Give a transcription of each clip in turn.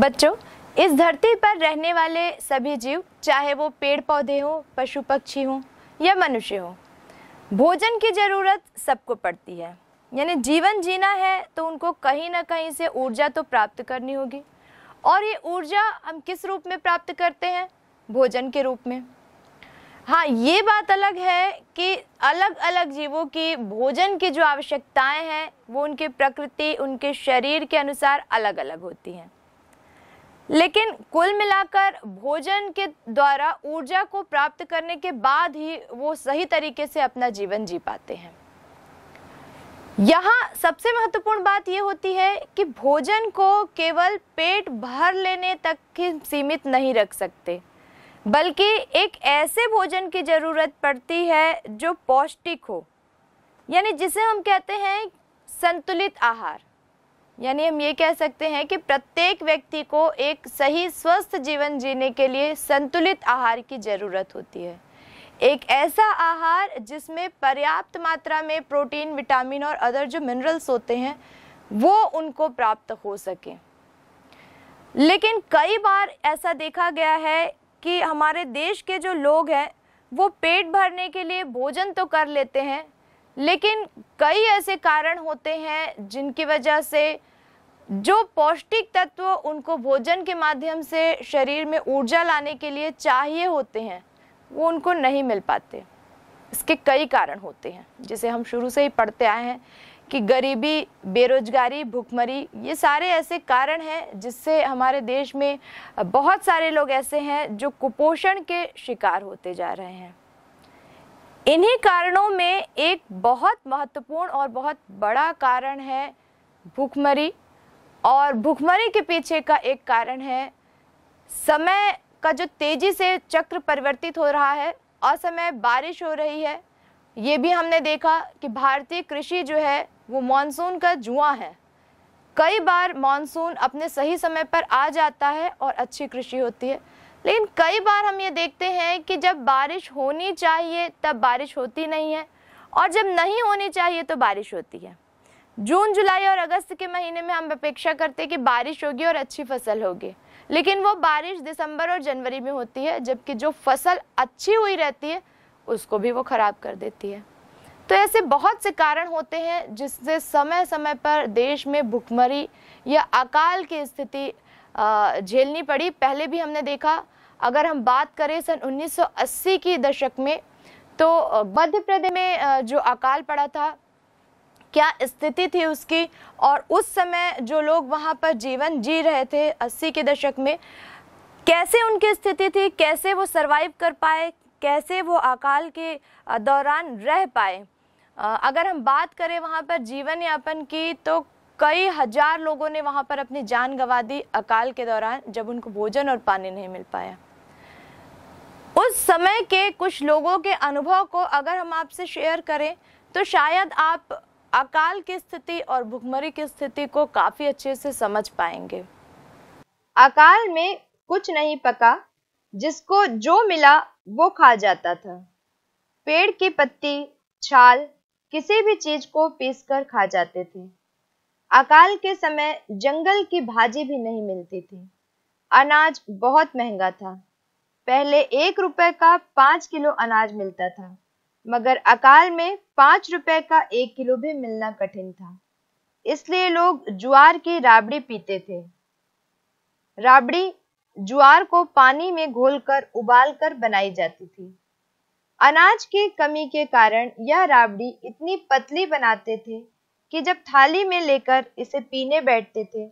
बच्चों इस धरती पर रहने वाले सभी जीव चाहे वो पेड़ पौधे हों पशु पक्षी हों या मनुष्य हों भोजन की ज़रूरत सबको पड़ती है यानी जीवन जीना है तो उनको कहीं ना कहीं से ऊर्जा तो प्राप्त करनी होगी और ये ऊर्जा हम किस रूप में प्राप्त करते हैं भोजन के रूप में हाँ ये बात अलग है कि अलग अलग जीवों की भोजन की जो आवश्यकताएं हैं वो उनकी प्रकृति उनके शरीर के अनुसार अलग अलग होती हैं लेकिन कुल मिलाकर भोजन के द्वारा ऊर्जा को प्राप्त करने के बाद ही वो सही तरीके से अपना जीवन जी पाते हैं यहाँ सबसे महत्वपूर्ण बात यह होती है कि भोजन को केवल पेट भर लेने तक ही सीमित नहीं रख सकते बल्कि एक ऐसे भोजन की ज़रूरत पड़ती है जो पौष्टिक हो यानी जिसे हम कहते हैं संतुलित आहार यानी हम ये कह सकते हैं कि प्रत्येक व्यक्ति को एक सही स्वस्थ जीवन जीने के लिए संतुलित आहार की ज़रूरत होती है एक ऐसा आहार जिसमें पर्याप्त मात्रा में प्रोटीन विटामिन और अदर जो मिनरल्स होते हैं वो उनको प्राप्त हो सके लेकिन कई बार ऐसा देखा गया है कि हमारे देश के जो लोग हैं वो पेट भरने के लिए भोजन तो कर लेते हैं लेकिन कई ऐसे कारण होते हैं जिनकी वजह से जो पौष्टिक तत्व उनको भोजन के माध्यम से शरीर में ऊर्जा लाने के लिए चाहिए होते हैं वो उनको नहीं मिल पाते इसके कई कारण होते हैं जिसे हम शुरू से ही पढ़ते आए हैं कि गरीबी बेरोजगारी भुखमरी ये सारे ऐसे कारण हैं जिससे हमारे देश में बहुत सारे लोग ऐसे हैं जो कुपोषण के शिकार होते जा रहे हैं इन्हीं कारणों में एक बहुत महत्वपूर्ण और बहुत बड़ा कारण है भूखमरी और भूखमरी के पीछे का एक कारण है समय का जो तेज़ी से चक्र परिवर्तित हो रहा है असमय बारिश हो रही है ये भी हमने देखा कि भारतीय कृषि जो है वो मानसून का जुआ है कई बार मानसून अपने सही समय पर आ जाता है और अच्छी कृषि होती है लेकिन कई बार हम ये देखते हैं कि जब बारिश होनी चाहिए तब बारिश होती नहीं है और जब नहीं होनी चाहिए तो बारिश होती है जून जुलाई और अगस्त के महीने में हम अपेक्षा करते हैं कि बारिश होगी और अच्छी फसल होगी लेकिन वो बारिश दिसंबर और जनवरी में होती है जबकि जो फसल अच्छी हुई रहती है उसको भी वो ख़राब कर देती है तो ऐसे बहुत से कारण होते हैं जिससे समय समय पर देश में भुखमरी या अकाल की स्थिति झेलनी पड़ी पहले भी हमने देखा अगर हम बात करें सन 1980 की दशक में तो मध्य प्रदेश में जो अकाल पड़ा था क्या स्थिति थी उसकी और उस समय जो लोग वहाँ पर जीवन जी रहे थे अस्सी के दशक में कैसे उनकी स्थिति थी कैसे वो सरवाइव कर पाए कैसे वो अकाल के दौरान रह पाए अगर हम बात करें वहाँ पर जीवन यापन की तो कई हजार लोगों ने वहाँ पर अपनी जान गंवा दी अकाल के दौरान जब उनको भोजन और पानी नहीं मिल पाया उस समय के कुछ लोगों के अनुभव को अगर हम आपसे शेयर करें तो शायद आप अकाल की स्थिति और भुखमरी की स्थिति को काफी अच्छे से समझ पाएंगे अकाल में कुछ नहीं पका जिसको जो मिला वो खा जाता था पेड़ की पत्ती छाल किसी भी चीज को पीसकर खा जाते थे अकाल के समय जंगल की भाजी भी नहीं मिलती थी अनाज बहुत महंगा था पहले एक रुपए का पांच किलो अनाज मिलता था मगर अकाल में पांच रुपए का एक किलो भी मिलना कठिन था इसलिए लोग ज्वार की राबड़ी पीते थे राबड़ी ज्वार को पानी में घोलकर उबालकर बनाई जाती थी अनाज की कमी के कारण यह राबड़ी इतनी पतली बनाते थे कि जब थाली में लेकर इसे पीने बैठते थे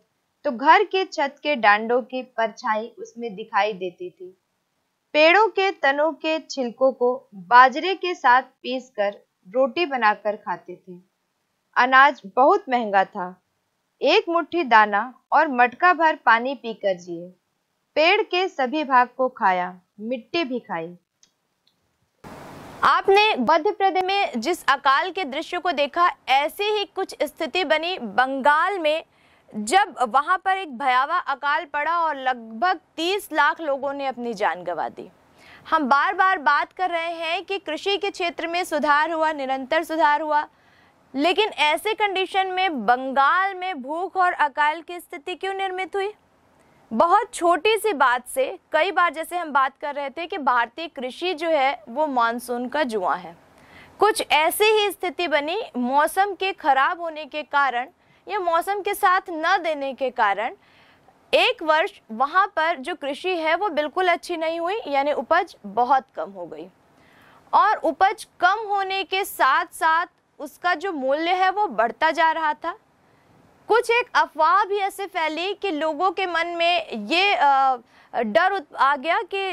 तो घर के छत के डांडों की परछाई उसमें दिखाई देती थी पेड़ों के तनों के छिलकों को बाजरे के साथ पीसकर रोटी बनाकर खाते थे अनाज बहुत महंगा था एक मुट्ठी दाना और मटका भर पानी पीकर जिए पेड़ के सभी भाग को खाया मिट्टी भी खाई आपने मध्य प्रदेश में जिस अकाल के दृश्य को देखा ऐसी ही कुछ स्थिति बनी बंगाल में जब वहां पर एक भयावह अकाल पड़ा और लगभग 30 लाख लोगों ने अपनी जान गंवा दी हम बार बार बात कर रहे हैं कि कृषि के क्षेत्र में सुधार हुआ निरंतर सुधार हुआ लेकिन ऐसे कंडीशन में बंगाल में भूख और अकाल की स्थिति क्यों निर्मित हुई बहुत छोटी सी बात से कई बार जैसे हम बात कर रहे थे कि भारतीय कृषि जो है वो मानसून का जुआ है कुछ ऐसी ही स्थिति बनी मौसम के खराब होने के कारण ये मौसम के साथ न देने के कारण एक वर्ष वहाँ पर जो कृषि है वो बिल्कुल अच्छी नहीं हुई यानी उपज बहुत कम हो गई और उपज कम होने के साथ साथ उसका जो मूल्य है वो बढ़ता जा रहा था कुछ एक अफवाह भी ऐसे फैली कि लोगों के मन में ये डर आ गया कि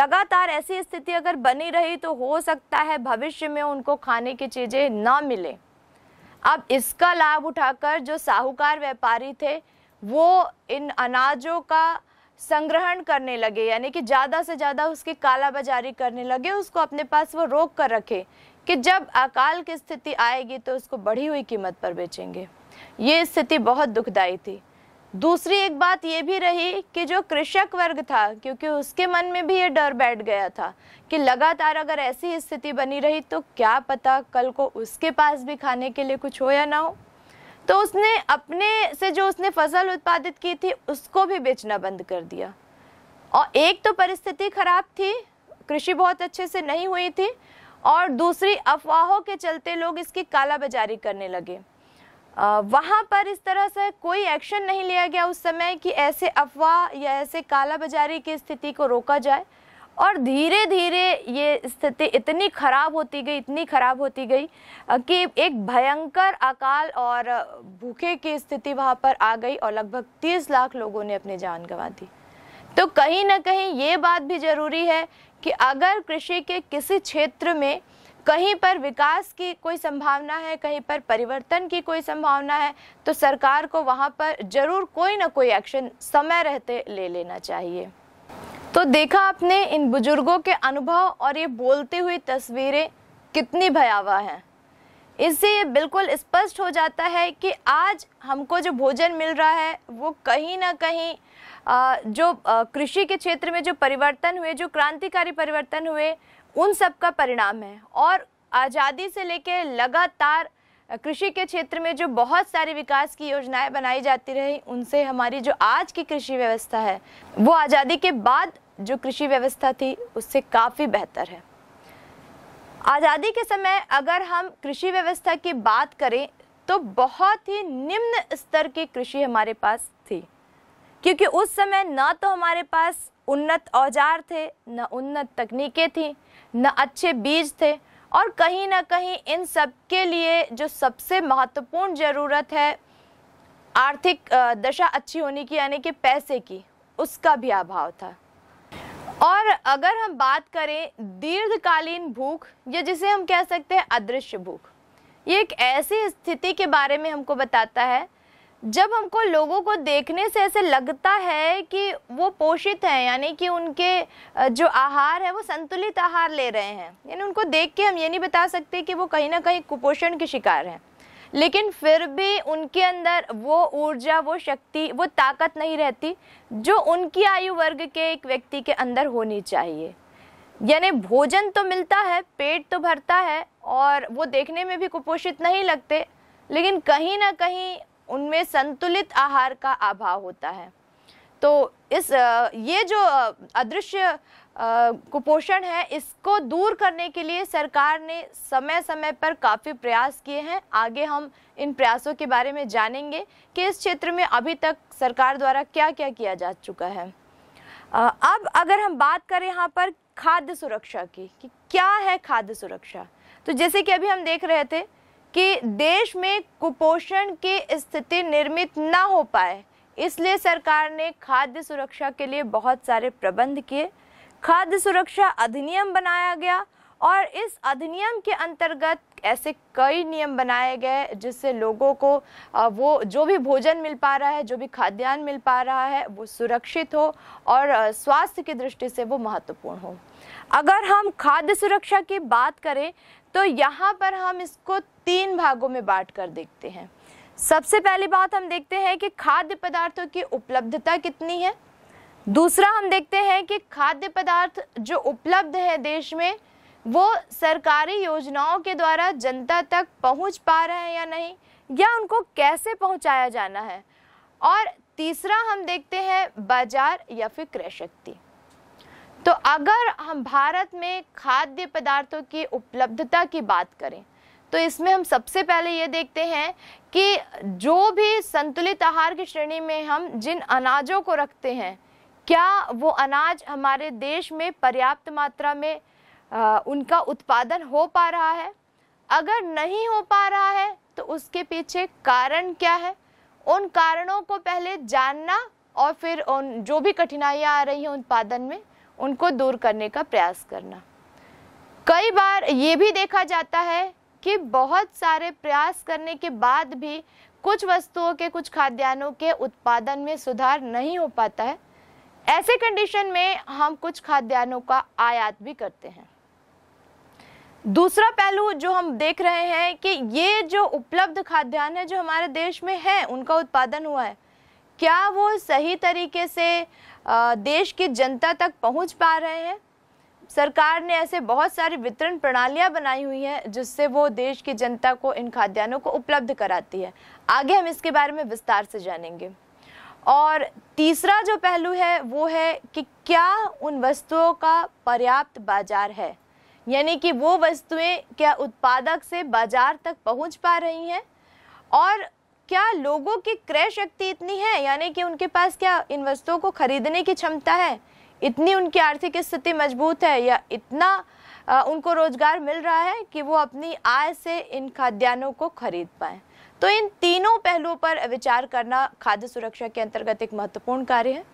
लगातार ऐसी स्थिति अगर बनी रही तो हो सकता है भविष्य में उनको खाने की चीज़ें ना मिलें अब इसका लाभ उठाकर जो साहूकार व्यापारी थे वो इन अनाजों का संग्रहण करने लगे यानी कि ज़्यादा से ज़्यादा उसकी कालाबाजारी करने लगे उसको अपने पास वो रोक कर रखे कि जब अकाल की स्थिति आएगी तो उसको बढ़ी हुई कीमत पर बेचेंगे ये स्थिति बहुत दुखदायी थी दूसरी एक बात ये भी रही कि जो कृषक वर्ग था क्योंकि उसके मन में भी ये डर बैठ गया था कि लगातार अगर ऐसी स्थिति बनी रही तो क्या पता कल को उसके पास भी खाने के लिए कुछ हो या ना हो तो उसने अपने से जो उसने फसल उत्पादित की थी उसको भी बेचना बंद कर दिया और एक तो परिस्थिति खराब थी कृषि बहुत अच्छे से नहीं हुई थी और दूसरी अफवाहों के चलते लोग इसकी कालाबाजारी करने लगे वहाँ पर इस तरह से कोई एक्शन नहीं लिया गया उस समय कि ऐसे अफवाह या ऐसे कालाबाजारी की स्थिति को रोका जाए और धीरे धीरे ये स्थिति इतनी ख़राब होती गई इतनी ख़राब होती गई कि एक भयंकर अकाल और भूखे की स्थिति वहाँ पर आ गई और लगभग तीस लाख लोगों ने अपनी जान गंवा दी तो कहीं ना कहीं ये बात भी ज़रूरी है कि अगर कृषि के किसी क्षेत्र में कहीं पर विकास की कोई संभावना है कहीं पर परिवर्तन की कोई संभावना है तो सरकार को वहाँ पर ज़रूर कोई ना कोई एक्शन समय रहते ले लेना चाहिए तो देखा आपने इन बुजुर्गों के अनुभव और ये बोलती हुई तस्वीरें कितनी भयावह हैं इससे ये बिल्कुल स्पष्ट हो जाता है कि आज हमको जो भोजन मिल रहा है वो कहीं ना कहीं जो कृषि के क्षेत्र में जो परिवर्तन हुए जो क्रांतिकारी परिवर्तन हुए उन सब का परिणाम है और आज़ादी से लेकर लगातार कृषि के क्षेत्र में जो बहुत सारी विकास की योजनाएं बनाई जाती रही उनसे हमारी जो आज की कृषि व्यवस्था है वो आज़ादी के बाद जो कृषि व्यवस्था थी उससे काफ़ी बेहतर है आज़ादी के समय अगर हम कृषि व्यवस्था की बात करें तो बहुत ही निम्न स्तर की कृषि हमारे पास थी क्योंकि उस समय ना तो हमारे पास उन्नत औजार थे न उन्नत तकनीकें थीं न अच्छे बीज थे और कहीं ना कहीं इन सब के लिए जो सबसे महत्वपूर्ण ज़रूरत है आर्थिक दशा अच्छी होने की यानी कि पैसे की उसका भी अभाव था और अगर हम बात करें दीर्घकालीन भूख या जिसे हम कह सकते हैं अदृश्य भूख ये एक ऐसी स्थिति के बारे में हमको बताता है जब हमको लोगों को देखने से ऐसे लगता है कि वो पोषित हैं यानी कि उनके जो आहार है वो संतुलित आहार ले रहे हैं यानी उनको देख के हम ये नहीं बता सकते कि वो कहीं ना कहीं कुपोषण के शिकार हैं लेकिन फिर भी उनके अंदर वो ऊर्जा वो शक्ति वो ताकत नहीं रहती जो उनकी आयु वर्ग के एक व्यक्ति के अंदर होनी चाहिए यानी भोजन तो मिलता है पेट तो भरता है और वो देखने में भी कुपोषित नहीं लगते लेकिन कहीं ना कहीं उनमें संतुलित आहार का अभाव होता है तो इस ये जो अदृश्य कुपोषण है इसको दूर करने के लिए सरकार ने समय समय पर काफ़ी प्रयास किए हैं आगे हम इन प्रयासों के बारे में जानेंगे कि इस क्षेत्र में अभी तक सरकार द्वारा क्या क्या किया जा चुका है अब अगर हम बात करें यहाँ पर खाद्य सुरक्षा की कि क्या है खाद्य सुरक्षा तो जैसे कि अभी हम देख रहे थे कि देश में कुपोषण की स्थिति निर्मित ना हो पाए इसलिए सरकार ने खाद्य सुरक्षा के लिए बहुत सारे प्रबंध किए खाद्य सुरक्षा अधिनियम बनाया गया और इस अधिनियम के अंतर्गत ऐसे कई नियम बनाए गए जिससे लोगों को वो जो भी भोजन मिल पा रहा है जो भी खाद्यान्न मिल पा रहा है वो सुरक्षित हो और स्वास्थ्य की दृष्टि से वो महत्वपूर्ण हो अगर हम खाद्य सुरक्षा की बात करें तो यहाँ पर हम इसको तीन भागों में बांट कर देखते हैं सबसे पहली बात हम देखते हैं कि खाद्य पदार्थों की उपलब्धता कितनी है दूसरा हम देखते हैं कि खाद्य पदार्थ जो उपलब्ध है देश में वो सरकारी योजनाओं के द्वारा जनता तक पहुंच पा रहे हैं या नहीं या उनको कैसे पहुंचाया जाना है और तीसरा हम देखते हैं बाजार या फिर क्रय शक्ति तो अगर हम भारत में खाद्य पदार्थों की उपलब्धता की बात करें तो इसमें हम सबसे पहले ये देखते हैं कि जो भी संतुलित आहार की श्रेणी में हम जिन अनाजों को रखते हैं क्या वो अनाज हमारे देश में पर्याप्त मात्रा में आ, उनका उत्पादन हो पा रहा है अगर नहीं हो पा रहा है तो उसके पीछे कारण क्या है उन कारणों को पहले जानना और फिर उन जो भी कठिनाइयाँ आ रही हैं उत्पादन में उनको दूर करने का प्रयास करना कई बार ये भी देखा जाता है कि बहुत सारे प्रयास करने के बाद भी कुछ वस्तुओं के कुछ खाद्यान्नों के उत्पादन में सुधार नहीं हो पाता है ऐसे कंडीशन में हम कुछ खाद्यान्नों का आयात भी करते हैं दूसरा पहलू जो हम देख रहे हैं कि ये जो उपलब्ध खाद्यान्न है जो हमारे देश में है उनका उत्पादन हुआ है क्या वो सही तरीके से देश की जनता तक पहुंच पा रहे हैं सरकार ने ऐसे बहुत सारी वितरण प्रणालियां बनाई हुई हैं जिससे वो देश की जनता को इन खाद्यान्नों को उपलब्ध कराती है आगे हम इसके बारे में विस्तार से जानेंगे और तीसरा जो पहलू है वो है कि क्या उन वस्तुओं का पर्याप्त बाजार है यानी कि वो वस्तुएं क्या उत्पादक से बाजार तक पहुंच पा रही हैं और क्या लोगों की क्रय शक्ति इतनी है यानी कि उनके पास क्या इन वस्तुओं को खरीदने की क्षमता है इतनी उनकी आर्थिक स्थिति मजबूत है या इतना आ, उनको रोजगार मिल रहा है कि वो अपनी आय से इन खाद्यान्नों को खरीद पाए तो इन तीनों पहलुओं पर विचार करना खाद्य सुरक्षा के अंतर्गत एक महत्वपूर्ण कार्य है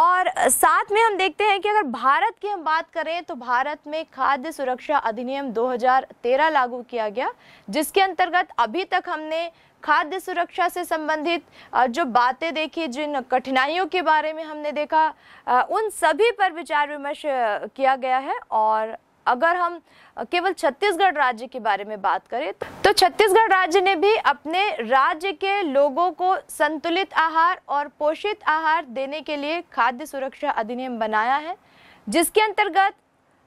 और साथ में हम देखते हैं कि अगर भारत की हम बात करें तो भारत में खाद्य सुरक्षा अधिनियम 2013 लागू किया गया जिसके अंतर्गत अभी तक हमने खाद्य सुरक्षा से संबंधित जो बातें देखी जिन कठिनाइयों के बारे में हमने देखा उन सभी पर विचार विमर्श किया गया है और अगर हम केवल छत्तीसगढ़ राज्य के बारे में बात करें तो छत्तीसगढ़ राज्य ने भी अपने राज्य के लोगों को संतुलित आहार और पोषित आहार देने के लिए खाद्य सुरक्षा अधिनियम बनाया है जिसके अंतर्गत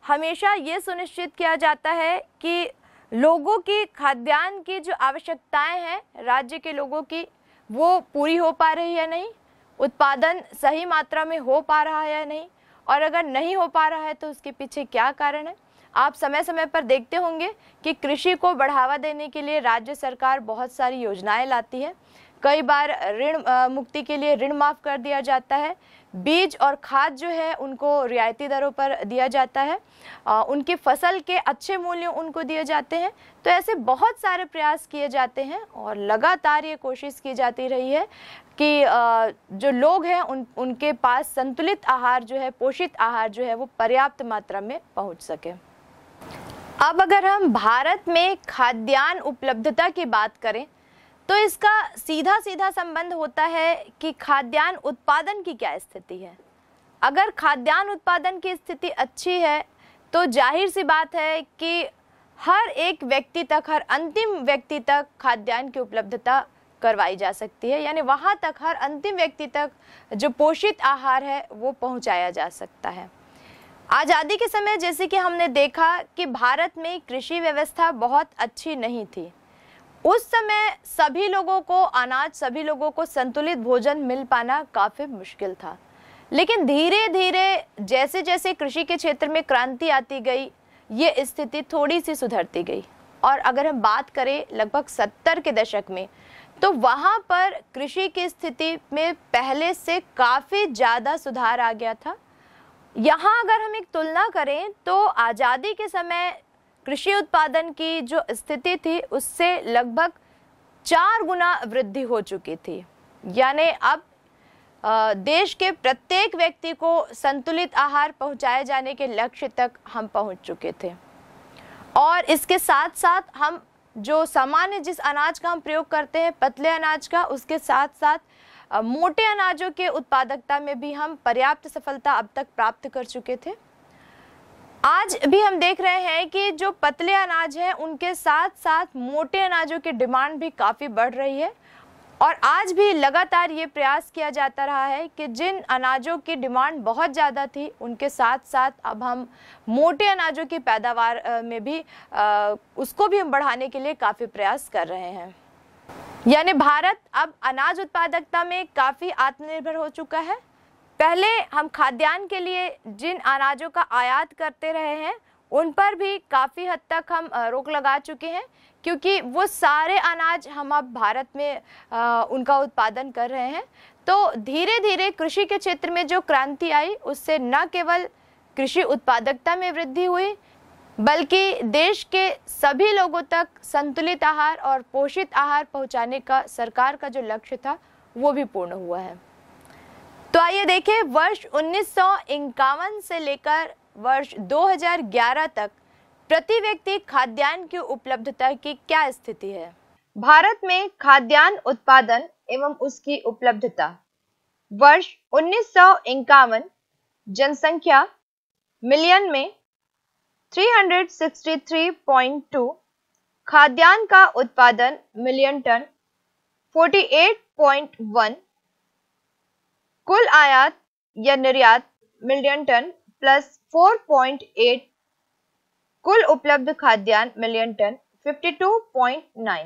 हमेशा ये सुनिश्चित किया जाता है कि लोगों की खाद्यान्न की जो आवश्यकताएं हैं राज्य के लोगों की वो पूरी हो पा रही है नहीं उत्पादन सही मात्रा में हो पा रहा है या नहीं और अगर नहीं हो पा रहा है तो उसके पीछे क्या कारण है आप समय समय पर देखते होंगे कि कृषि को बढ़ावा देने के लिए राज्य सरकार बहुत सारी योजनाएं लाती है कई बार ऋण मुक्ति के लिए ऋण माफ़ कर दिया जाता है बीज और खाद जो है उनको रियायती दरों पर दिया जाता है उनकी फसल के अच्छे मूल्य उनको दिए जाते हैं तो ऐसे बहुत सारे प्रयास किए जाते हैं और लगातार ये कोशिश की जाती रही है कि जो लोग हैं उन उनके पास संतुलित आहार जो है पोषित आहार जो है वो पर्याप्त मात्रा में पहुँच सके अब अगर हम भारत में खाद्यान्न उपलब्धता की बात करें तो इसका सीधा सीधा संबंध होता है कि खाद्यान्न उत्पादन की क्या स्थिति है अगर खाद्यान्न उत्पादन की स्थिति अच्छी है तो जाहिर सी बात है कि हर एक व्यक्ति तक हर अंतिम व्यक्ति तक खाद्यान्न की उपलब्धता करवाई जा सकती है यानी वहाँ तक हर अंतिम व्यक्ति तक जो पोषित आहार है वो पहुँचाया जा सकता है आज़ादी के समय जैसे कि हमने देखा कि भारत में कृषि व्यवस्था बहुत अच्छी नहीं थी उस समय सभी लोगों को अनाज सभी लोगों को संतुलित भोजन मिल पाना काफ़ी मुश्किल था लेकिन धीरे धीरे जैसे जैसे कृषि के क्षेत्र में क्रांति आती गई ये स्थिति थोड़ी सी सुधरती गई और अगर हम बात करें लगभग सत्तर के दशक में तो वहाँ पर कृषि की स्थिति में पहले से काफ़ी ज़्यादा सुधार आ गया था यहाँ अगर हम एक तुलना करें तो आज़ादी के समय कृषि उत्पादन की जो स्थिति थी उससे लगभग चार गुना वृद्धि हो चुकी थी यानी अब देश के प्रत्येक व्यक्ति को संतुलित आहार पहुंचाए जाने के लक्ष्य तक हम पहुंच चुके थे और इसके साथ साथ हम जो सामान्य जिस अनाज का हम प्रयोग करते हैं पतले अनाज का उसके साथ साथ मोटे अनाजों के उत्पादकता में भी हम पर्याप्त सफलता अब तक प्राप्त कर चुके थे आज भी हम देख रहे हैं कि जो पतले अनाज हैं उनके साथ साथ मोटे अनाजों की डिमांड भी काफ़ी बढ़ रही है और आज भी लगातार ये प्रयास किया जाता रहा है कि जिन अनाजों की डिमांड बहुत ज़्यादा थी उनके साथ साथ अब हम मोटे अनाजों की पैदावार में भी उसको भी हम बढ़ाने के लिए काफ़ी प्रयास कर रहे हैं यानी भारत अब अनाज उत्पादकता में काफ़ी आत्मनिर्भर हो चुका है पहले हम खाद्यान्न के लिए जिन अनाजों का आयात करते रहे हैं उन पर भी काफ़ी हद तक हम रोक लगा चुके हैं क्योंकि वो सारे अनाज हम अब भारत में आ, उनका उत्पादन कर रहे हैं तो धीरे धीरे कृषि के क्षेत्र में जो क्रांति आई उससे न केवल कृषि उत्पादकता में वृद्धि हुई बल्कि देश के सभी लोगों तक संतुलित आहार और पोषित आहार पहुंचाने का सरकार का जो लक्ष्य था वो भी पूर्ण हुआ है तो आइए देखें वर्ष उन्नीस से लेकर वर्ष 2011 तक प्रति व्यक्ति खाद्यान्न की उपलब्धता की क्या स्थिति है भारत में खाद्यान्न उत्पादन एवं उसकी उपलब्धता वर्ष उन्नीस जनसंख्या मिलियन में 363.2 खाद्यान्न का उत्पादन मिलियन टन 48.1 कुल आयात या निर्यात मिलियन टन प्लस 4.8 कुल उपलब्ध खाद्यान्न मिलियन टन 52.9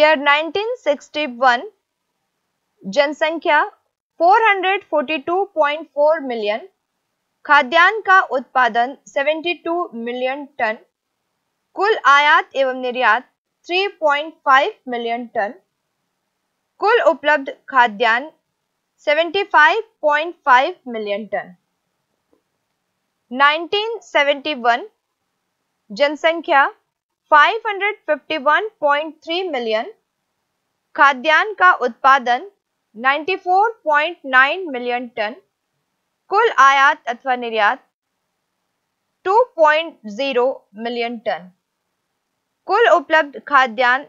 ईयर 1961 जनसंख्या 442.4 मिलियन खाद्यान्न का उत्पादन 72 मिलियन टन कुल आयात एवं निर्यात 3.5 मिलियन टन कुल उपलब्ध खाद्यान्न 75.5 मिलियन टन 1971 जनसंख्या 551.3 मिलियन खाद्यान्न का उत्पादन 94.9 मिलियन टन कुल आयात अथवा निर्यात 2.0 मिलियन टन कुल उपलब्ध खाद्यान्न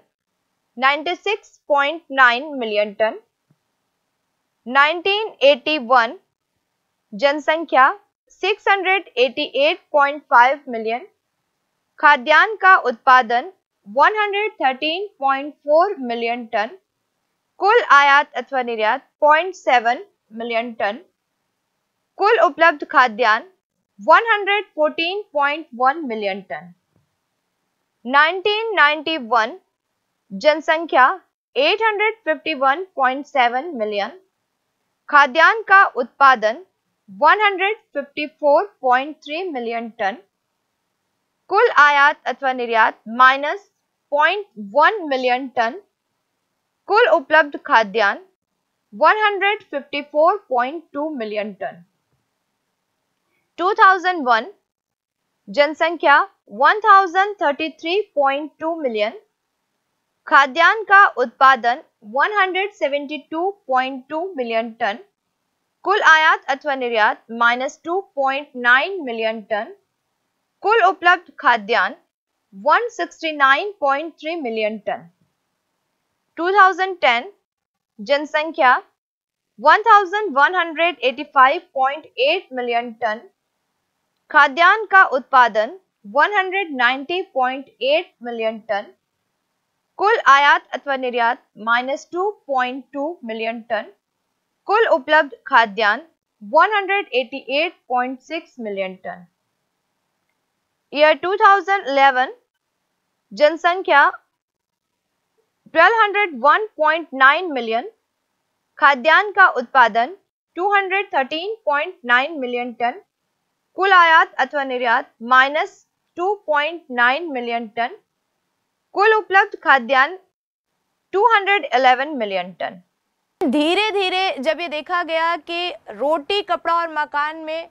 96.9 मिलियन टन 1981 जनसंख्या 688.5 मिलियन खाद्यान्न का उत्पादन 113.4 मिलियन टन कुल आयात अथवा निर्यात 0.7 मिलियन टन कुल उपलब्ध खाद्यान्न 114.1 मिलियन टन 1991 जनसंख्या 851.7 मिलियन खाद्यान्न का उत्पादन 154.3 मिलियन टन कुल आयात अथवा निर्यात माइनस 0.1 मिलियन टन कुल उपलब्ध खाद्यान्न 154.2 मिलियन टन 2001 जनसंख्या 1033.2 मिलियन खाद्यान्न का उत्पादन 172.2 मिलियन टन कुल आयात अथवा निर्यात माइनस टू मिलियन टन कुल उपलब्ध खाद्यान्न 169.3 मिलियन टन 2010 जनसंख्या 1185.8 मिलियन टन खाद्यान्न का उत्पादन 190.8 मिलियन टन कुल आयात अथवा निर्यात minus two point two million ton कुल उपलब्ध खाद्यान्न one hundred eighty eight point six million ton year two thousand eleven जनसंख्या twelve hundred one point nine million खाद्यान्न का उत्पादन two hundred thirteen point nine million ton कुल आयात अथवा निर्यात minus two point nine million ton कुल उपलब्ध खाद्यान्न 211 मिलियन टन धीरे धीरे जब ये देखा गया कि रोटी कपड़ा और मकान में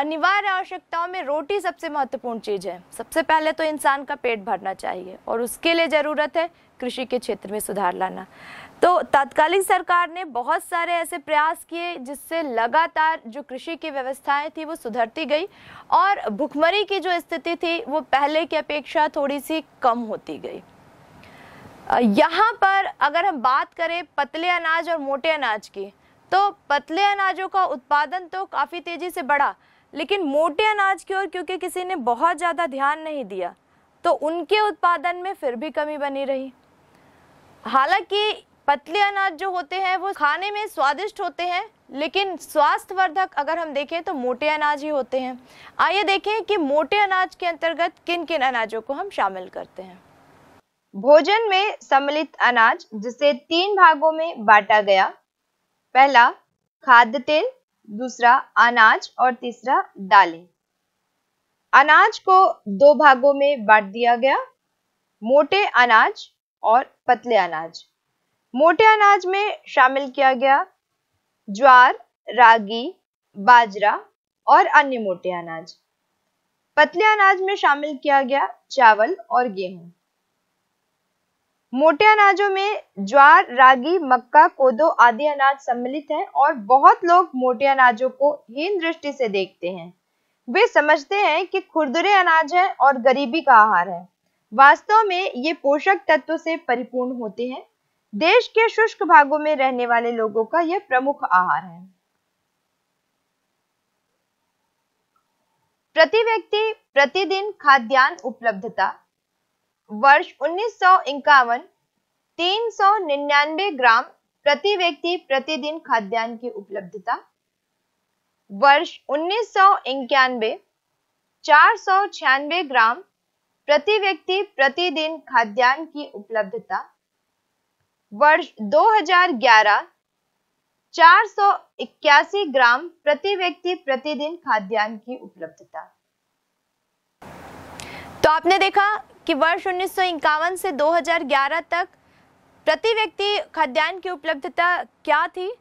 अनिवार्य आवश्यकताओं में रोटी सबसे महत्वपूर्ण चीज है सबसे पहले तो इंसान का पेट भरना चाहिए और उसके लिए ज़रूरत है कृषि के क्षेत्र में सुधार लाना तो तत्कालीन सरकार ने बहुत सारे ऐसे प्रयास किए जिससे लगातार जो कृषि की व्यवस्थाएं थी वो सुधरती गई और भुखमरी की जो स्थिति थी वो पहले की अपेक्षा थोड़ी सी कम होती गई यहाँ पर अगर हम बात करें पतले अनाज और मोटे अनाज की तो पतले अनाजों का उत्पादन तो काफ़ी तेज़ी से बढ़ा लेकिन मोटे अनाज की ओर क्योंकि किसी ने बहुत ज़्यादा ध्यान नहीं दिया तो उनके उत्पादन में फिर भी कमी बनी रही हालांकि पतले अनाज जो होते हैं वो खाने में स्वादिष्ट होते हैं लेकिन स्वास्थ्यवर्धक अगर हम देखें तो मोटे अनाज ही होते हैं आइए देखें कि मोटे अनाज के अंतर्गत किन किन अनाजों को हम शामिल करते हैं भोजन में सम्मिलित अनाज जिसे तीन भागों में बांटा गया पहला खाद्य तेल दूसरा अनाज और तीसरा दालें अनाज को दो भागों में बांट दिया गया मोटे अनाज और पतले अनाज मोटे अनाज में शामिल किया गया ज्वार रागी बाजरा और अन्य मोटे अनाज पतले अनाज में शामिल किया गया चावल और गेहूं मोटे अनाजों में ज्वार रागी मक्का कोदो आदि अनाज सम्मिलित हैं और बहुत लोग मोटे अनाजों को हीन दृष्टि से देखते हैं वे समझते हैं कि खुरदुरे अनाज है और गरीबी का आहार है वास्तव में ये पोषक तत्व से परिपूर्ण होते हैं देश के शुष्क भागों में रहने वाले लोगों का यह प्रमुख आहार है प्रति व्यक्ति प्रतिदिन खाद्यान्न उपलब्धता वर्ष उन्नीस सौ इक्यावन ग्राम प्रति व्यक्ति प्रतिदिन खाद्यान्न की उपलब्धता वर्ष उन्नीस सौ चार सौ ग्राम प्रति व्यक्ति प्रतिदिन खाद्यान्न की उपलब्धता वर्ष 2011 481 ग्राम प्रति व्यक्ति प्रतिदिन खाद्यान्न की उपलब्धता तो आपने देखा कि वर्ष उन्नीस से 2011 तक प्रति व्यक्ति खाद्यान्न की उपलब्धता क्या थी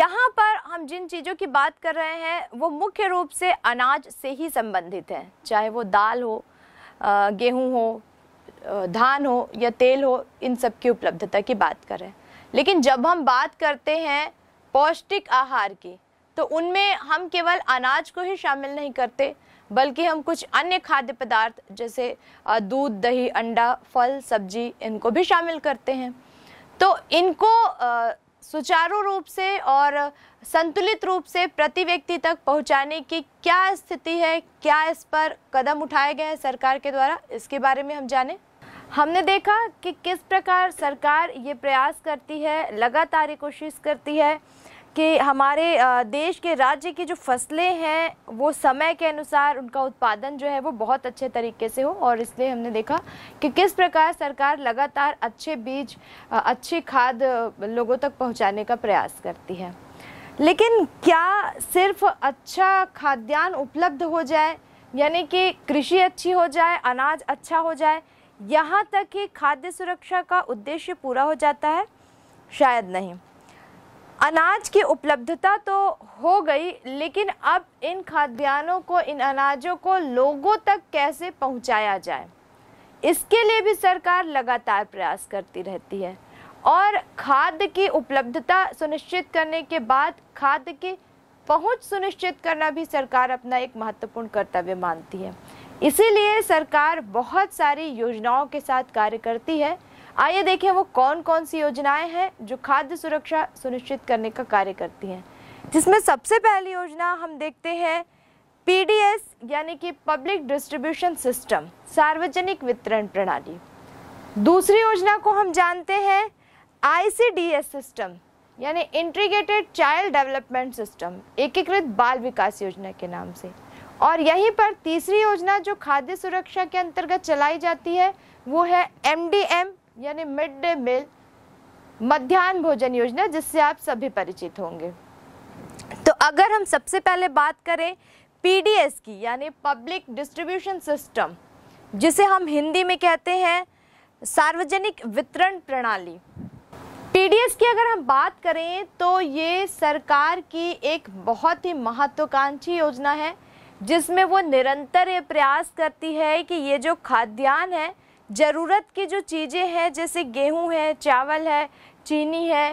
यहाँ पर हम जिन चीज़ों की बात कर रहे हैं वो मुख्य रूप से अनाज से ही संबंधित है चाहे वो दाल हो गेहूँ हो धान हो या तेल हो इन सब की उपलब्धता की बात करें लेकिन जब हम बात करते हैं पौष्टिक आहार की तो उनमें हम केवल अनाज को ही शामिल नहीं करते बल्कि हम कुछ अन्य खाद्य पदार्थ जैसे दूध दही अंडा फल सब्जी इनको भी शामिल करते हैं तो इनको सुचारू रूप से और संतुलित रूप से प्रति व्यक्ति तक पहुंचाने की क्या स्थिति है क्या इस पर कदम उठाए गए हैं सरकार के द्वारा इसके बारे में हम जानें हमने देखा कि किस प्रकार सरकार ये प्रयास करती है लगातार ये कोशिश करती है कि हमारे देश के राज्य की जो फसलें हैं वो समय के अनुसार उनका उत्पादन जो है वो बहुत अच्छे तरीके से हो और इसलिए हमने देखा कि किस प्रकार सरकार लगातार अच्छे बीज अच्छी खाद लोगों तक पहुंचाने का प्रयास करती है लेकिन क्या सिर्फ अच्छा खाद्यान्न उपलब्ध हो जाए यानी कि कृषि अच्छी हो जाए अनाज अच्छा हो जाए यहाँ तक कि खाद्य सुरक्षा का उद्देश्य पूरा हो जाता है शायद नहीं अनाज की उपलब्धता तो हो गई लेकिन अब इन खाद्यान्नों को इन अनाजों को लोगों तक कैसे पहुंचाया जाए इसके लिए भी सरकार लगातार प्रयास करती रहती है और खाद्य की उपलब्धता सुनिश्चित करने के बाद खाद्य की पहुंच सुनिश्चित करना भी सरकार अपना एक महत्वपूर्ण कर्तव्य मानती है इसीलिए सरकार बहुत सारी योजनाओं के साथ कार्य करती है आइए देखें वो कौन कौन सी योजनाएं हैं जो खाद्य सुरक्षा सुनिश्चित करने का कार्य करती हैं जिसमें सबसे पहली योजना हम देखते हैं पीडीएस यानी कि पब्लिक डिस्ट्रीब्यूशन सिस्टम सार्वजनिक वितरण प्रणाली दूसरी योजना को हम जानते हैं आईसीडीएस सिस्टम यानी इंटीग्रेटेड चाइल्ड डेवलपमेंट सिस्टम एकीकृत बाल विकास योजना के नाम से और यहीं पर तीसरी योजना जो खाद्य सुरक्षा के अंतर्गत चलाई जाती है वो है एम यानी मिड डे मील मध्यान्ह भोजन योजना जिससे आप सभी परिचित होंगे तो अगर हम सबसे पहले बात करें पीडीएस की यानी पब्लिक डिस्ट्रीब्यूशन सिस्टम जिसे हम हिंदी में कहते हैं सार्वजनिक वितरण प्रणाली पीडीएस की अगर हम बात करें तो ये सरकार की एक बहुत ही महत्वाकांक्षी योजना है जिसमें वो निरंतर ये प्रयास करती है कि ये जो खाद्यान्न है ज़रूरत की जो चीज़ें हैं जैसे गेहूं है चावल है चीनी है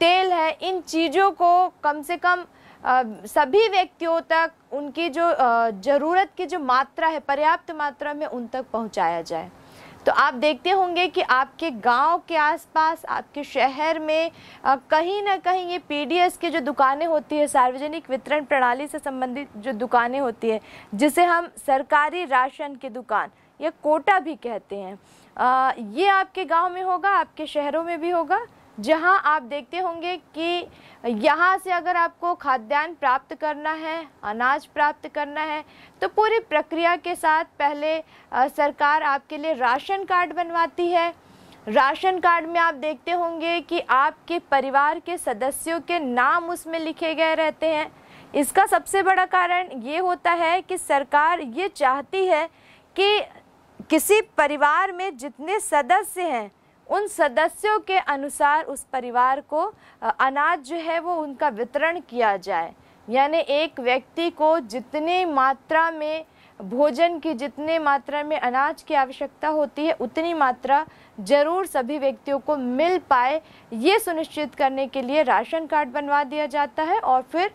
तेल है इन चीज़ों को कम से कम सभी व्यक्तियों तक उनकी जो ज़रूरत की जो मात्रा है पर्याप्त मात्रा में उन तक पहुंचाया जाए तो आप देखते होंगे कि आपके गांव के आसपास आपके शहर में कहीं ना कहीं ये पीडीएस की जो दुकानें होती है सार्वजनिक वितरण प्रणाली से संबंधित जो दुकानें होती है जिसे हम सरकारी राशन की दुकान या कोटा भी कहते हैं आ, ये आपके गांव में होगा आपके शहरों में भी होगा जहां आप देखते होंगे कि यहां से अगर आपको खाद्यान्न प्राप्त करना है अनाज प्राप्त करना है तो पूरी प्रक्रिया के साथ पहले सरकार आपके लिए राशन कार्ड बनवाती है राशन कार्ड में आप देखते होंगे कि आपके परिवार के सदस्यों के नाम उसमें लिखे गए रहते हैं इसका सबसे बड़ा कारण ये होता है कि सरकार ये चाहती है कि किसी परिवार में जितने सदस्य हैं उन सदस्यों के अनुसार उस परिवार को अनाज जो है वो उनका वितरण किया जाए यानी एक व्यक्ति को जितनी मात्रा में भोजन की जितने मात्रा में अनाज की आवश्यकता होती है उतनी मात्रा जरूर सभी व्यक्तियों को मिल पाए ये सुनिश्चित करने के लिए राशन कार्ड बनवा दिया जाता है और फिर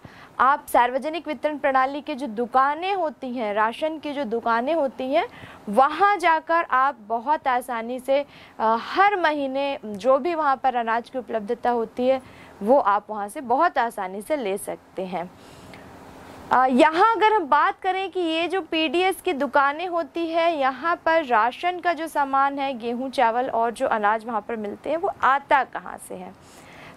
आप सार्वजनिक वितरण प्रणाली की जो दुकानें होती हैं राशन की जो दुकानें होती हैं वहाँ जाकर आप बहुत आसानी से हर महीने जो भी वहाँ पर अनाज की उपलब्धता होती है वो आप वहाँ से बहुत आसानी से ले सकते हैं यहाँ अगर हम बात करें कि ये जो पीडीएस की दुकानें होती है यहाँ पर राशन का जो सामान है गेहूँ चावल और जो अनाज वहाँ पर मिलते हैं वो आता कहाँ से है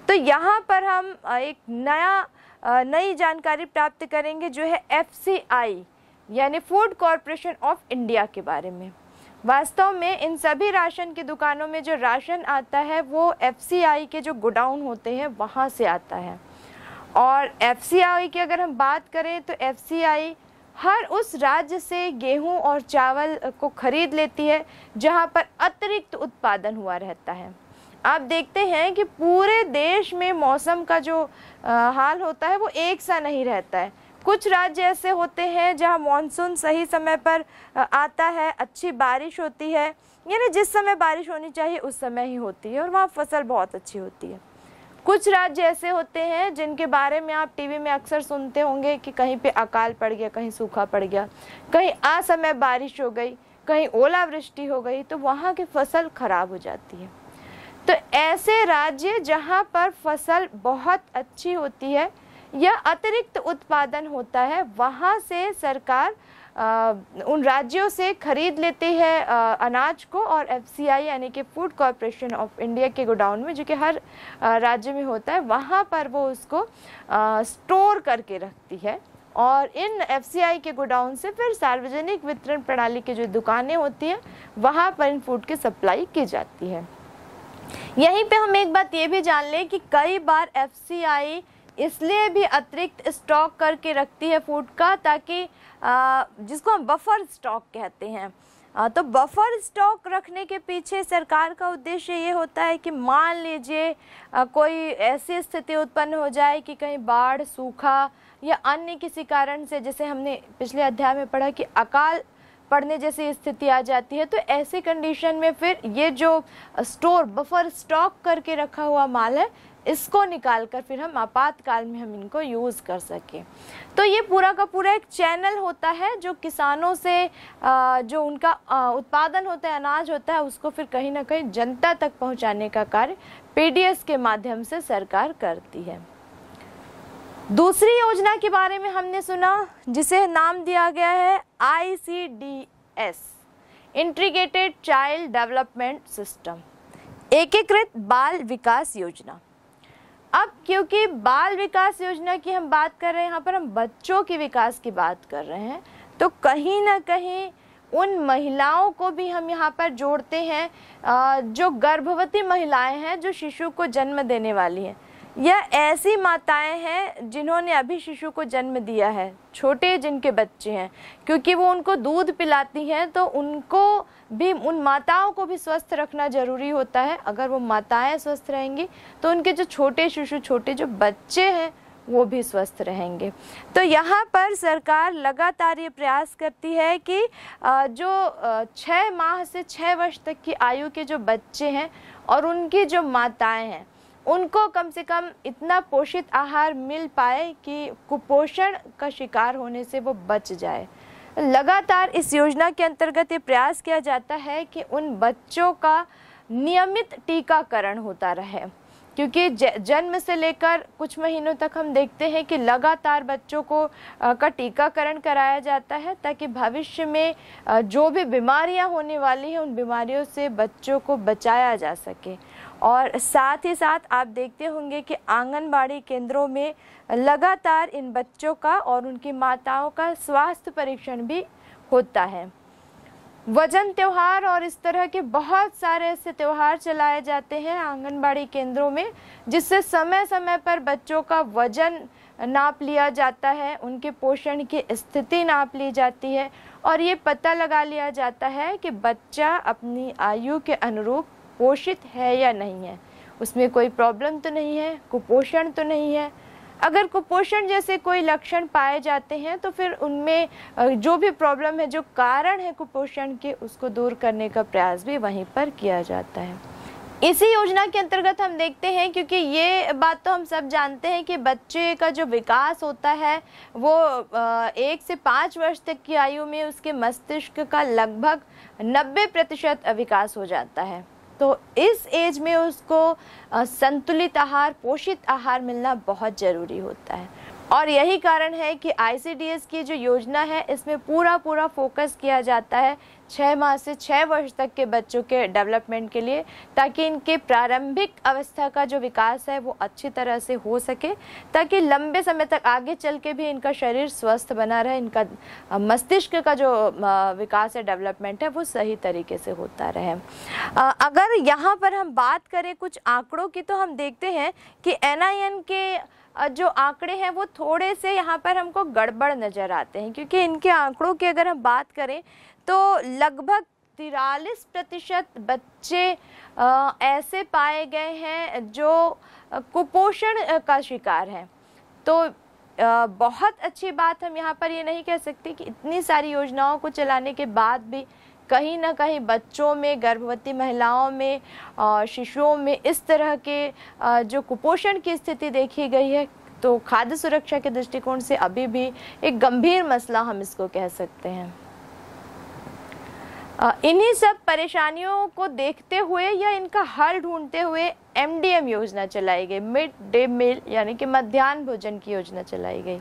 तो यहाँ पर हम एक नया नई जानकारी प्राप्त करेंगे जो है एफ यानी फूड कॉरपोरेशन ऑफ इंडिया के बारे में वास्तव में इन सभी राशन की दुकानों में जो राशन आता है वो एफ के जो गोडाउन होते हैं वहाँ से आता है और एफ की अगर हम बात करें तो एफ हर उस राज्य से गेहूं और चावल को खरीद लेती है जहां पर अतिरिक्त उत्पादन हुआ रहता है आप देखते हैं कि पूरे देश में मौसम का जो हाल होता है वो एक सा नहीं रहता है कुछ राज्य ऐसे होते हैं जहां मानसून सही समय पर आता है अच्छी बारिश होती है यानी जिस समय बारिश होनी चाहिए उस समय ही होती है और वहाँ फसल बहुत अच्छी होती है कुछ राज्य ऐसे होते हैं जिनके बारे में आप टीवी में अक्सर सुनते होंगे कि कहीं पे अकाल पड़ गया कहीं सूखा पड़ गया कहीं असमय बारिश हो गई कहीं ओलावृष्टि हो गई तो वहाँ की फसल खराब हो जाती है तो ऐसे राज्य जहाँ पर फसल बहुत अच्छी होती है या अतिरिक्त उत्पादन होता है वहाँ से सरकार आ, उन राज्यों से खरीद लेती है आ, अनाज को और एफ यानी कि फूड कॉरपोरेशन ऑफ इंडिया के गोडाउन में जो कि हर राज्य में होता है वहाँ पर वो उसको स्टोर करके रखती है और इन एफ के गोडाउन से फिर सार्वजनिक वितरण प्रणाली की जो दुकानें होती हैं वहाँ पर इन फूड की सप्लाई की जाती है यहीं पे हम एक बात ये भी जान लें कि कई बार एफ इसलिए भी अतिरिक्त स्टॉक करके रखती है फूड का ताकि जिसको हम बफर स्टॉक कहते हैं तो बफर स्टॉक रखने के पीछे सरकार का उद्देश्य ये होता है कि मान लीजिए कोई ऐसी स्थिति उत्पन्न हो जाए कि कहीं बाढ़ सूखा या अन्य किसी कारण से जैसे हमने पिछले अध्याय में पढ़ा कि अकाल पड़ने जैसी स्थिति आ जाती है तो ऐसी कंडीशन में फिर ये जो स्टोर बफर स्टॉक करके रखा हुआ माल है इसको निकाल कर फिर हम आपातकाल में हम इनको यूज़ कर सकें तो ये पूरा का पूरा एक चैनल होता है जो किसानों से जो उनका उत्पादन होता है अनाज होता है उसको फिर कहीं ना कहीं जनता तक पहुंचाने का कार्य पीडीएस के माध्यम से सरकार करती है दूसरी योजना के बारे में हमने सुना जिसे नाम दिया गया है ICDS integrated child development system एकीकृत बाल विकास योजना अब क्योंकि बाल विकास योजना की हम बात कर रहे हैं यहाँ पर हम बच्चों के विकास की बात कर रहे हैं तो कहीं ना कहीं उन महिलाओं को भी हम यहाँ पर जोड़ते हैं जो गर्भवती महिलाएं हैं जो शिशु को जन्म देने वाली हैं यह ऐसी माताएं हैं जिन्होंने अभी शिशु को जन्म दिया है छोटे जिनके बच्चे हैं क्योंकि वो उनको दूध पिलाती हैं तो उनको भी उन माताओं को भी स्वस्थ रखना ज़रूरी होता है अगर वो माताएं स्वस्थ रहेंगी तो उनके जो छोटे शिशु छोटे जो बच्चे हैं वो भी स्वस्थ रहेंगे तो यहाँ पर सरकार लगातार ये प्रयास करती है कि जो छः माह से छः वर्ष तक की आयु के जो बच्चे हैं और उनकी जो माताएं हैं उनको कम से कम इतना पोषित आहार मिल पाए कि कुपोषण का शिकार होने से वो बच जाए लगातार इस योजना के अंतर्गत ये प्रयास किया जाता है कि उन बच्चों का नियमित टीकाकरण होता रहे क्योंकि जन्म से लेकर कुछ महीनों तक हम देखते हैं कि लगातार बच्चों को का टीकाकरण कराया जाता है ताकि भविष्य में जो भी बीमारियां होने वाली हैं उन बीमारियों से बच्चों को बचाया जा सके और साथ ही साथ आप देखते होंगे कि आंगनबाड़ी केंद्रों में लगातार इन बच्चों का और उनकी माताओं का स्वास्थ्य परीक्षण भी होता है वजन त्यौहार और इस तरह के बहुत सारे ऐसे त्यौहार चलाए जाते हैं आंगनबाड़ी केंद्रों में जिससे समय समय पर बच्चों का वजन नाप लिया जाता है उनके पोषण की स्थिति नाप ली जाती है और ये पता लगा लिया जाता है कि बच्चा अपनी आयु के अनुरूप कुपोषित है या नहीं है उसमें कोई प्रॉब्लम तो नहीं है कुपोषण तो नहीं है अगर कुपोषण जैसे कोई लक्षण पाए जाते हैं तो फिर उनमें जो भी प्रॉब्लम है जो कारण है कुपोषण के उसको दूर करने का प्रयास भी वहीं पर किया जाता है इसी योजना के अंतर्गत हम देखते हैं क्योंकि ये बात तो हम सब जानते हैं कि बच्चे का जो विकास होता है वो एक से पाँच वर्ष तक की आयु में उसके मस्तिष्क का लगभग नब्बे प्रतिशत विकास हो जाता है तो इस एज में उसको संतुलित आहार पोषित आहार मिलना बहुत ज़रूरी होता है और यही कारण है कि आई की जो योजना है इसमें पूरा पूरा फोकस किया जाता है छः माह से छः वर्ष तक के बच्चों के डेवलपमेंट के लिए ताकि इनके प्रारंभिक अवस्था का जो विकास है वो अच्छी तरह से हो सके ताकि लंबे समय तक आगे चल के भी इनका शरीर स्वस्थ बना रहे इनका मस्तिष्क का जो विकास है डेवलपमेंट है वो सही तरीके से होता रहे अगर यहाँ पर हम बात करें कुछ आंकड़ों की तो हम देखते हैं कि एन के जो आंकड़े हैं वो थोड़े से यहाँ पर हमको गड़बड़ नज़र आते हैं क्योंकि इनके आंकड़ों की अगर हम बात करें तो लगभग तिरालीस प्रतिशत बच्चे ऐसे पाए गए हैं जो कुपोषण का शिकार हैं तो बहुत अच्छी बात हम यहाँ पर ये नहीं कह सकते कि इतनी सारी योजनाओं को चलाने के बाद भी कहीं ना कहीं बच्चों में गर्भवती महिलाओं में और शिशुओं में इस तरह के जो कुपोषण की स्थिति देखी गई है तो खाद्य सुरक्षा के दृष्टिकोण से अभी भी एक गंभीर मसला हम इसको कह सकते हैं इन्हीं सब परेशानियों को देखते हुए या इनका हल ढूंढते हुए एमडीएम योजना चलाई गई मिड डे मील यानी कि मध्यान्ह भोजन की योजना चलाई गई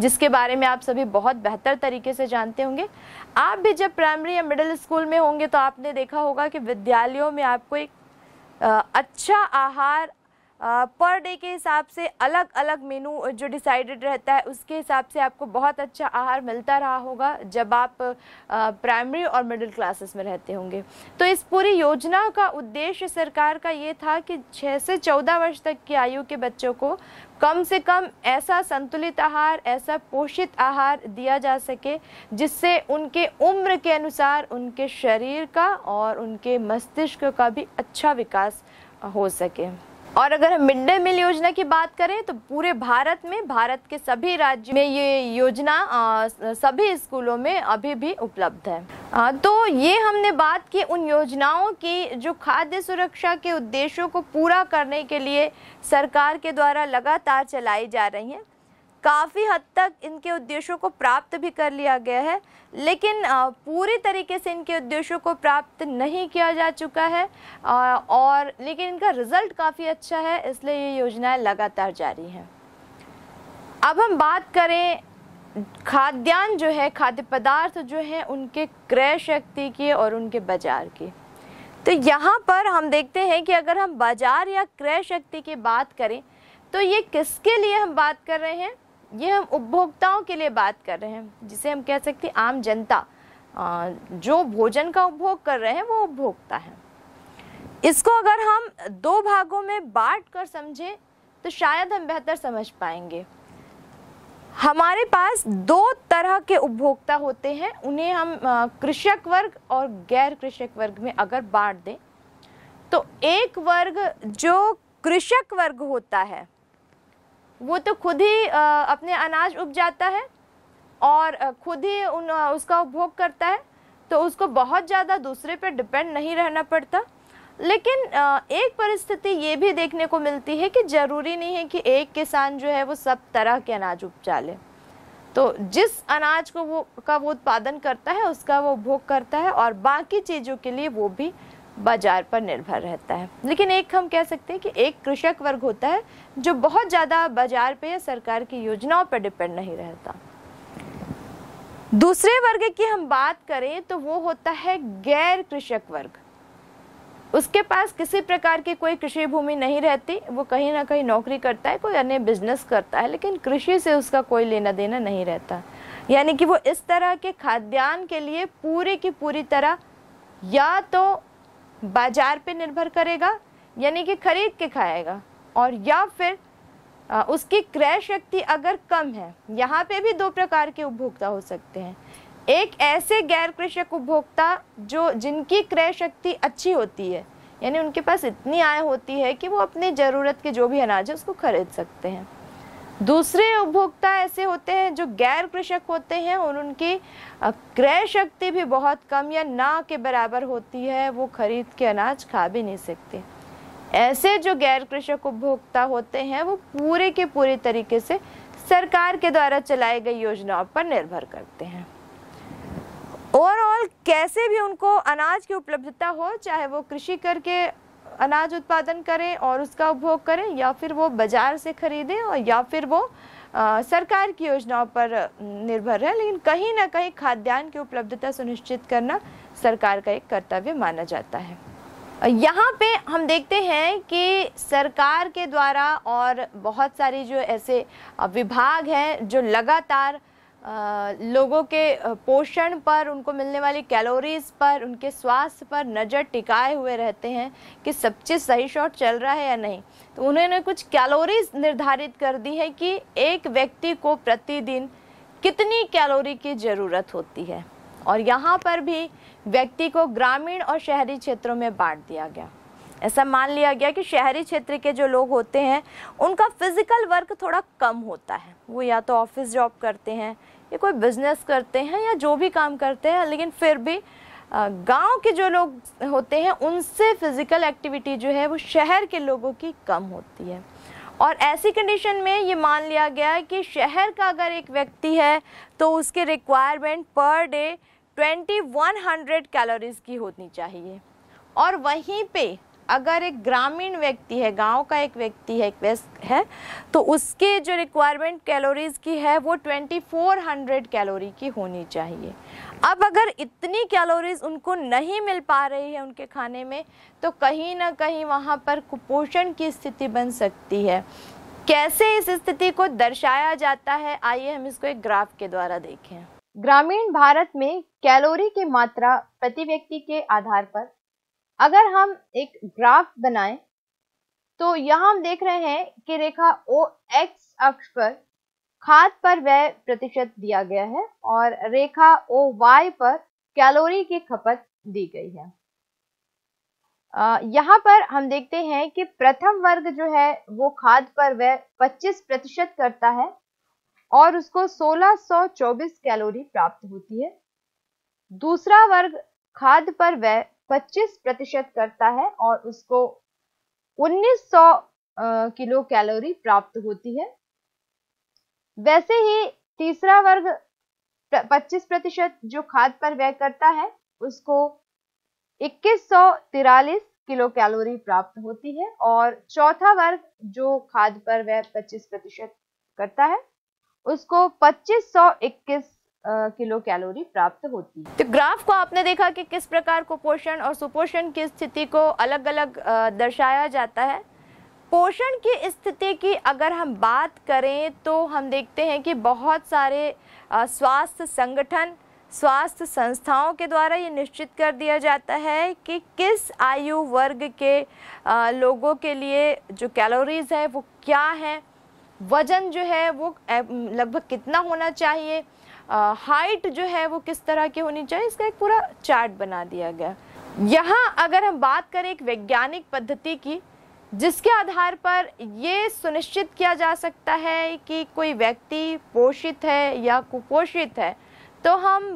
जिसके बारे में आप सभी बहुत बेहतर तरीके से जानते होंगे आप भी जब प्राइमरी या मिडिल स्कूल में होंगे तो आपने देखा होगा कि विद्यालयों में आपको एक अच्छा आहार पर डे के हिसाब से अलग अलग मेनू जो डिसाइडेड रहता है उसके हिसाब से आपको बहुत अच्छा आहार मिलता रहा होगा जब आप प्राइमरी और मिडिल क्लासेस में रहते होंगे तो इस पूरी योजना का उद्देश्य सरकार का ये था कि छः से चौदह वर्ष तक की आयु के बच्चों को कम से कम ऐसा संतुलित आहार ऐसा पोषित आहार दिया जा सके जिससे उनके उम्र के अनुसार उनके शरीर का और उनके मस्तिष्क का भी अच्छा विकास हो सके और अगर हम मिड डे मील योजना की बात करें तो पूरे भारत में भारत के सभी राज्य में ये योजना आ, सभी स्कूलों में अभी भी उपलब्ध है आ, तो ये हमने बात की उन योजनाओं की जो खाद्य सुरक्षा के उद्देश्यों को पूरा करने के लिए सरकार के द्वारा लगातार चलाई जा रही हैं काफ़ी हद तक इनके उद्देश्यों को प्राप्त भी कर लिया गया है लेकिन पूरी तरीके से इनके उद्देश्यों को प्राप्त नहीं किया जा चुका है और लेकिन इनका रिजल्ट काफ़ी अच्छा है इसलिए ये योजनाएं लगातार जारी हैं अब हम बात करें खाद्यान्न जो है खाद्य पदार्थ जो है उनके क्रय शक्ति की और उनके बाजार की तो यहाँ पर हम देखते हैं कि अगर हम बाजार या क्रय शक्ति की बात करें तो ये किसके लिए हम बात कर रहे हैं ये हम उपभोक्ताओं के लिए बात कर रहे हैं जिसे हम कह सकते हैं आम जनता जो भोजन का उपभोग कर रहे हैं वो उपभोक्ता है इसको अगर हम दो भागों में बांट कर समझे तो शायद हम बेहतर समझ पाएंगे हमारे पास दो तरह के उपभोक्ता होते हैं उन्हें हम कृषक वर्ग और गैर कृषक वर्ग में अगर बांट दें तो एक वर्ग जो कृषक वर्ग होता है वो तो खुद ही अपने अनाज उपजाता है और खुद ही उन उसका उपभोग करता है तो उसको बहुत ज़्यादा दूसरे पर डिपेंड नहीं रहना पड़ता लेकिन एक परिस्थिति ये भी देखने को मिलती है कि ज़रूरी नहीं है कि एक किसान जो है वो सब तरह के अनाज उपजा ले तो जिस अनाज को वो का वो उत्पादन करता है उसका वो उपभोग करता है और बाकी चीज़ों के लिए वो भी बाजार पर निर्भर रहता है लेकिन एक हम कह सकते हैं कि एक कृषक वर्ग होता है जो बहुत ज़्यादा बाजार पे या सरकार की योजनाओं पर डिपेंड नहीं रहता दूसरे वर्ग की हम बात करें तो वो होता है गैर कृषक वर्ग उसके पास किसी प्रकार की कोई कृषि भूमि नहीं रहती वो कहीं ना कहीं नौकरी करता है कोई अन्य बिजनेस करता है लेकिन कृषि से उसका कोई लेना देना नहीं रहता यानी कि वो इस तरह के खाद्यान्न के लिए पूरे की पूरी तरह या तो बाजार पे निर्भर करेगा यानी कि खरीद के खाएगा और या फिर आ, उसकी क्रय शक्ति अगर कम है यहाँ पे भी दो प्रकार के उपभोक्ता हो सकते हैं एक ऐसे गैर कृषक उपभोक्ता जो जिनकी क्रय शक्ति अच्छी होती है यानी उनके पास इतनी आय होती है कि वो अपनी ज़रूरत के जो भी अनाज है उसको खरीद सकते हैं दूसरे उपभोक्ता ऐसे होते हैं जो गैर कृषक होते हैं और उनकी क्रय शक्ति भी बहुत कम या ना के बराबर होती है वो खरीद के अनाज खा भी नहीं सकते ऐसे जो गैर कृषक उपभोक्ता होते हैं वो पूरे के पूरे तरीके से सरकार के द्वारा चलाई गई योजनाओं पर निर्भर करते हैं ओवरऑल कैसे भी उनको अनाज की उपलब्धता हो चाहे वो कृषि करके अनाज उत्पादन करें और उसका उपभोग करें या फिर वो बाजार से खरीदें और या फिर वो आ, सरकार की योजनाओं पर निर्भर है लेकिन कहीं ना कहीं खाद्यान्न की उपलब्धता सुनिश्चित करना सरकार का एक कर्तव्य माना जाता है यहाँ पे हम देखते हैं कि सरकार के द्वारा और बहुत सारे जो ऐसे विभाग हैं जो लगातार लोगों के पोषण पर उनको मिलने वाली कैलोरीज पर उनके स्वास्थ्य पर नज़र टिकाए हुए रहते हैं कि सब चीज़ सही शॉट चल रहा है या नहीं तो उन्होंने कुछ कैलोरीज निर्धारित कर दी है कि एक व्यक्ति को प्रतिदिन कितनी कैलोरी की ज़रूरत होती है और यहाँ पर भी व्यक्ति को ग्रामीण और शहरी क्षेत्रों में बांट दिया गया ऐसा मान लिया गया कि शहरी क्षेत्र के जो लोग होते हैं उनका फिजिकल वर्क थोड़ा कम होता है वो या तो ऑफिस जॉब करते हैं ये कोई बिजनेस करते हैं या जो भी काम करते हैं लेकिन फिर भी गांव के जो लोग होते हैं उनसे फिज़िकल एक्टिविटी जो है वो शहर के लोगों की कम होती है और ऐसी कंडीशन में ये मान लिया गया कि शहर का अगर एक व्यक्ति है तो उसके रिक्वायरमेंट पर day twenty one hundred calories की होनी चाहिए और वहीं पे अगर एक ग्रामीण व्यक्ति है गांव का एक व्यक्ति है एक है तो उसके जो रिक्वायरमेंट कैलोरीज की है वो 2400 कैलोरी की होनी चाहिए अब अगर इतनी कैलोरीज उनको नहीं मिल पा रही है उनके खाने में तो कहीं ना कहीं वहाँ पर कुपोषण की स्थिति बन सकती है कैसे इस स्थिति को दर्शाया जाता है आइए हम इसको एक ग्राफ के द्वारा देखें ग्रामीण भारत में कैलोरी की मात्रा प्रति व्यक्ति के आधार पर अगर हम एक ग्राफ बनाएं तो यहाँ हम देख रहे हैं कि रेखा ओ एक्स अक्ष पर खाद पर व्यय प्रतिशत दिया गया है और रेखा ओ वाई पर कैलोरी की खपत दी गई है यहाँ पर हम देखते हैं कि प्रथम वर्ग जो है वो खाद पर वह 25 प्रतिशत करता है और उसको 1624 कैलोरी प्राप्त होती है दूसरा वर्ग खाद पर वह 25 प्रतिशत करता है और उसको 1900 किलो कैलोरी प्राप्त होती है वैसे ही तीसरा वर्ग 25 प्रतिशत जो खाद पर व्यय करता है उसको इक्कीस किलो कैलोरी प्राप्त होती है और चौथा वर्ग जो खाद पर व्यय 25 प्रतिशत करता है उसको 2521 किलो कैलोरी प्राप्त होती है तो ग्राफ को आपने देखा कि किस प्रकार कुपोषण और सुपोषण की स्थिति को अलग अलग दर्शाया जाता है पोषण की स्थिति की अगर हम बात करें तो हम देखते हैं कि बहुत सारे स्वास्थ्य संगठन स्वास्थ्य संस्थाओं के द्वारा ये निश्चित कर दिया जाता है कि किस आयु वर्ग के लोगों के लिए जो कैलोरीज़ है वो क्या है वज़न जो है वो लगभग कितना होना चाहिए हाइट जो है वो किस तरह की होनी चाहिए इसका एक पूरा चार्ट बना दिया गया यहाँ अगर हम बात करें एक वैज्ञानिक पद्धति की जिसके आधार पर ये सुनिश्चित किया जा सकता है कि कोई व्यक्ति पोषित है या कुपोषित है तो हम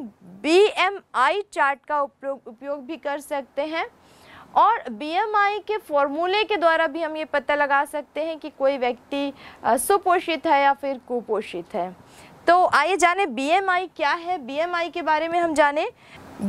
बी एम आई चार्ट का उपयोग भी कर सकते हैं और बीएमआई के फॉर्मूले के द्वारा भी हम ये पता लगा सकते हैं कि कोई व्यक्ति सुपोषित है या फिर कुपोषित है तो आइए जाने बीएमआई क्या है बीएमआई के बारे में हम जाने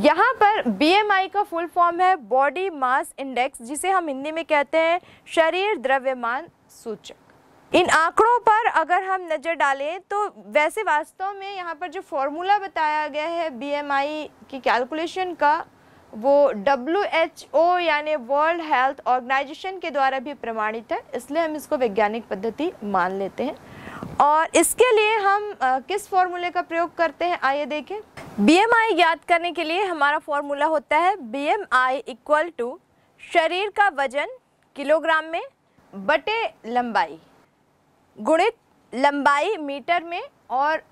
यहाँ पर बीएमआई का फुल फॉर्म है बॉडी मास इंडेक्स जिसे हम हिंदी में कहते हैं शरीर द्रव्यमान सूचक इन आंकड़ों पर अगर हम नज़र डालें तो वैसे वास्तव में यहाँ पर जो फॉर्मूला बताया गया है बीएमआई की कैलकुलेशन का वो डब्ल्यू एच ओ यानी वर्ल्ड हेल्थ ऑर्गेनाइजेशन के द्वारा भी प्रमाणित है इसलिए हम इसको वैज्ञानिक पद्धति मान लेते हैं और इसके लिए हम आ, किस फॉर्मूले का प्रयोग करते हैं आइए देखें आई याद करने के लिए हमारा फॉर्मूला होता है आई इक्वल टू शरीर का वजन किलोग्राम में बटे लंबाई गुणित लंबाई मीटर में और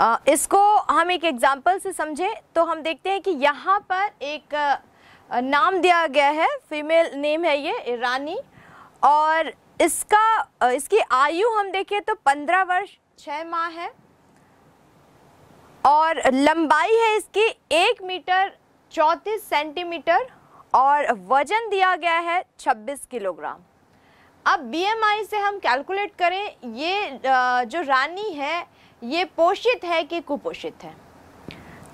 आ, इसको हम एक एग्जाम्पल से समझें तो हम देखते हैं कि यहाँ पर एक आ, नाम दिया गया है फीमेल नेम है ये रानी और इसका इसकी आयु हम देखें तो पंद्रह वर्ष छः माह है और लंबाई है इसकी एक मीटर चौंतीस सेंटीमीटर और वजन दिया गया है छब्बीस किलोग्राम अब बीएमआई से हम कैलकुलेट करें ये जो रानी है ये पोषित है कि कुपोषित है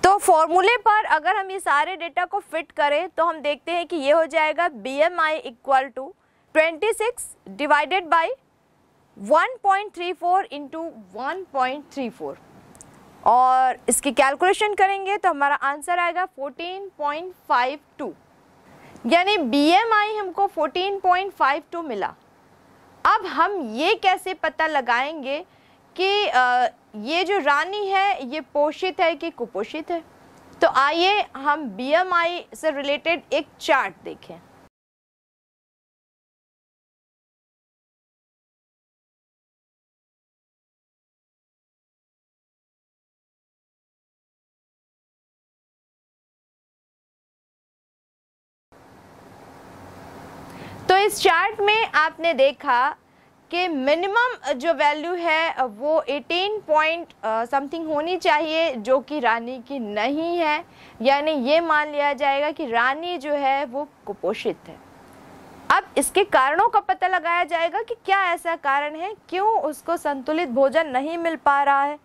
तो फॉर्मूले पर अगर हम ये सारे डेटा को फिट करें तो हम देखते हैं कि ये हो जाएगा B M I equal to 26 divided by 1.34 into 1.34 और इसकी कैलकुलेशन करेंगे तो हमारा आंसर आएगा 14.52 यानी बीएमआई हमको 14.52 मिला अब हम ये कैसे पता लगाएंगे कि ये जो रानी है ये पोषित है कि कुपोषित है तो आइए हम बीएमआई से रिलेटेड एक चार्ट देखें तो इस चार्ट में आपने देखा कि मिनिमम जो वैल्यू है वो 18 पॉइंट समथिंग होनी चाहिए जो कि रानी की नहीं है यानी ये मान लिया जाएगा कि रानी जो है वो कुपोषित है अब इसके कारणों का पता लगाया जाएगा कि क्या ऐसा कारण है क्यों उसको संतुलित भोजन नहीं मिल पा रहा है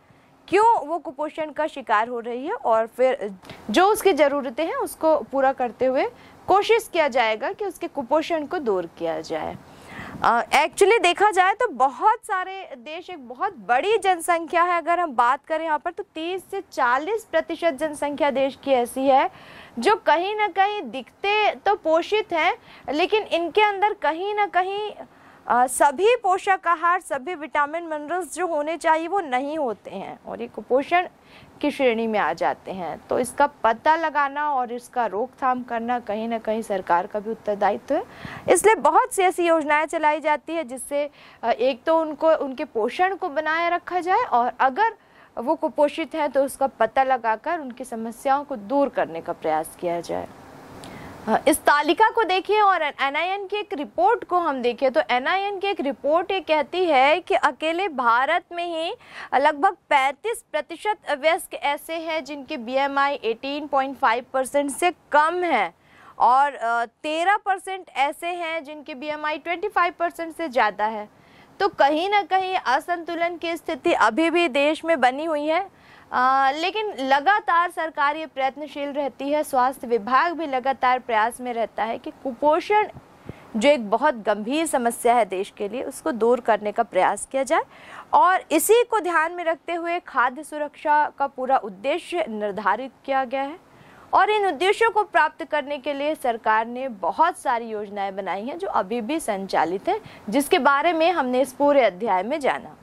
क्यों वो कुपोषण का शिकार हो रही है और फिर जो उसकी ज़रूरतें हैं उसको पूरा करते हुए कोशिश किया जाएगा कि उसके कुपोषण को दूर किया जाए एक्चुअली uh, देखा जाए तो बहुत सारे देश एक बहुत बड़ी जनसंख्या है अगर हम बात करें यहाँ पर तो 30 से 40 प्रतिशत जनसंख्या देश की ऐसी है जो कहीं ना कहीं दिखते तो पोषित हैं लेकिन इनके अंदर कहीं ना कहीं आ, सभी पोषक आहार सभी विटामिन मिनरल्स जो होने चाहिए वो नहीं होते हैं और ये कुपोषण की श्रेणी में आ जाते हैं तो इसका पता लगाना और इसका रोकथाम करना कहीं ना कहीं सरकार का भी उत्तरदायित्व है इसलिए बहुत सी ऐसी योजनाएं चलाई जाती है जिससे एक तो उनको उनके पोषण को बनाए रखा जाए और अगर वो कुपोषित हैं तो उसका पता लगाकर उनकी समस्याओं को दूर करने का प्रयास किया जाए इस तालिका को देखिए और एनआईएन की एक रिपोर्ट को हम देखें तो एनआईएन की एक रिपोर्ट ये कहती है कि अकेले भारत में ही लगभग 35 प्रतिशत व्यस्क ऐसे हैं जिनके बीएमआई 18.5 परसेंट से कम है और 13 परसेंट ऐसे हैं जिनके बीएमआई 25 परसेंट से ज़्यादा है तो कहीं ना कहीं असंतुलन की स्थिति अभी भी देश में बनी हुई है आ, लेकिन लगातार सरकार ये प्रयत्नशील रहती है स्वास्थ्य विभाग भी लगातार प्रयास में रहता है कि कुपोषण जो एक बहुत गंभीर समस्या है देश के लिए उसको दूर करने का प्रयास किया जाए और इसी को ध्यान में रखते हुए खाद्य सुरक्षा का पूरा उद्देश्य निर्धारित किया गया है और इन उद्देश्यों को प्राप्त करने के लिए सरकार ने बहुत सारी योजनाएं बनाई हैं जो अभी भी संचालित हैं जिसके बारे में हमने इस पूरे अध्याय में जाना